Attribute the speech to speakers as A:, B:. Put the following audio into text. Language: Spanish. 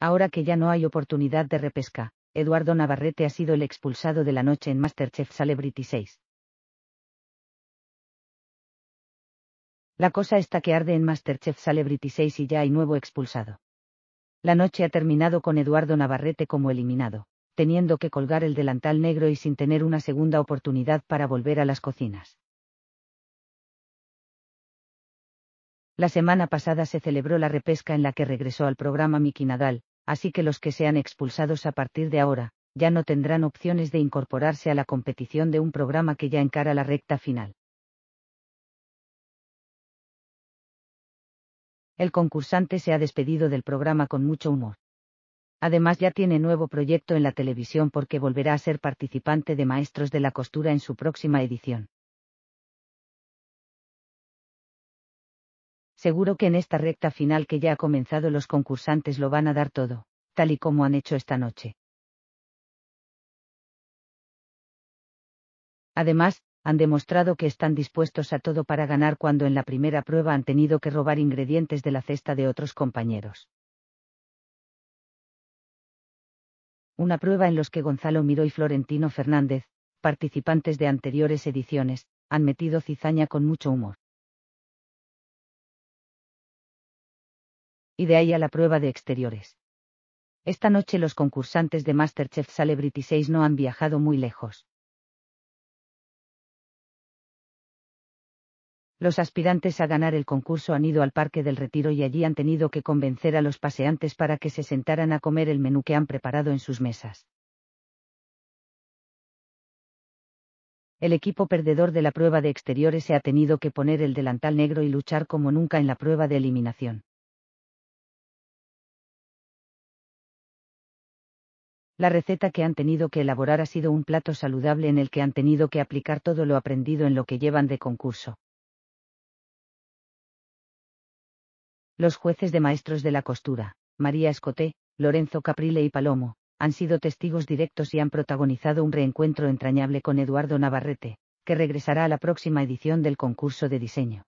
A: Ahora que ya no hay oportunidad de repesca, Eduardo Navarrete ha sido el expulsado de la noche en Masterchef Celebrity 6. La cosa está que arde en Masterchef Celebrity 6 y ya hay nuevo expulsado. La noche ha terminado con Eduardo Navarrete como eliminado, teniendo que colgar el delantal negro y sin tener una segunda oportunidad para volver a las cocinas. La semana pasada se celebró la repesca en la que regresó al programa Miki Nadal, así que los que sean expulsados a partir de ahora, ya no tendrán opciones de incorporarse a la competición de un programa que ya encara la recta final. El concursante se ha despedido del programa con mucho humor. Además ya tiene nuevo proyecto en la televisión porque volverá a ser participante de Maestros de la Costura en su próxima edición. Seguro que en esta recta final que ya ha comenzado los concursantes lo van a dar todo, tal y como han hecho esta noche. Además, han demostrado que están dispuestos a todo para ganar cuando en la primera prueba han tenido que robar ingredientes de la cesta de otros compañeros. Una prueba en los que Gonzalo Miró y Florentino Fernández, participantes de anteriores ediciones, han metido cizaña con mucho humor. y de ahí a la prueba de exteriores. Esta noche los concursantes de Masterchef Celebrity 6 no han viajado muy lejos. Los aspirantes a ganar el concurso han ido al Parque del Retiro y allí han tenido que convencer a los paseantes para que se sentaran a comer el menú que han preparado en sus mesas. El equipo perdedor de la prueba de exteriores se ha tenido que poner el delantal negro y luchar como nunca en la prueba de eliminación. La receta que han tenido que elaborar ha sido un plato saludable en el que han tenido que aplicar todo lo aprendido en lo que llevan de concurso. Los jueces de maestros de la costura, María Escoté, Lorenzo Caprile y Palomo, han sido testigos directos y han protagonizado un reencuentro entrañable con Eduardo Navarrete, que regresará a la próxima edición del concurso de diseño.